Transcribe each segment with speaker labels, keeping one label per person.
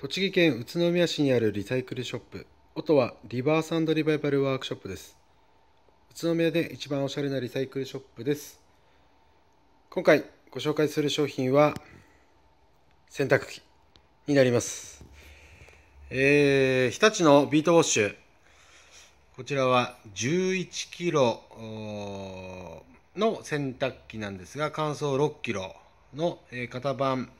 Speaker 1: 栃木県宇都宮市にあるリサイクルショップ音はリバースリバイバルワークショップです宇都宮で一番おしゃれなリサイクルショップです今回ご紹介する商品は洗濯機になりますえー、日立のビートウォッシュこちらは11キロの洗濯機なんですが乾燥6キロの型番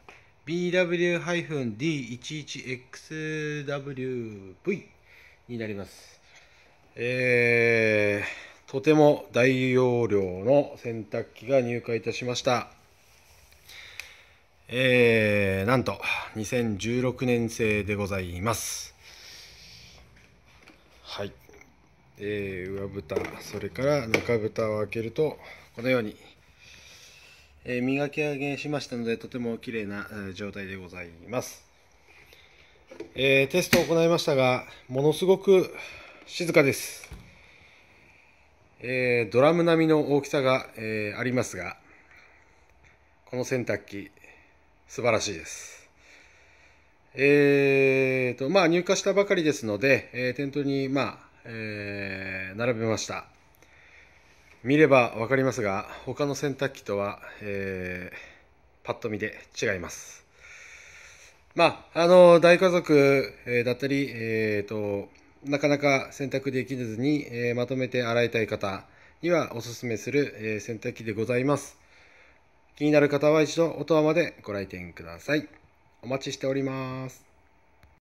Speaker 1: BW-D11XWV になります。えー、とても大容量の洗濯機が入荷いたしました。えー、なんと2016年製でございます。はい。えー、上蓋、それから中蓋を開けると、このようにえ磨き上げしましたのでとても綺麗な状態でございます、えー、テストを行いましたがものすごく静かです、えー、ドラム並みの大きさが、えー、ありますがこの洗濯機素晴らしいですえーとまあ、入荷したばかりですので、え店頭に、まあえ並べました。見れば分かりますが他の洗濯機とは、えー、パッと見で違いますまああの大家族、えだったり、えーと、となかなか洗濯できずに、えー、まとめて洗いたい方にはおすすめする、えー、洗濯機でございます気になる方は一度おとわまでご来店くださいお待ちしております